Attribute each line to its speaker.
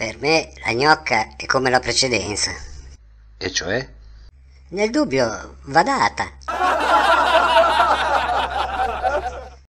Speaker 1: Per me la gnocca è come la precedenza. E cioè?
Speaker 2: Nel dubbio va data.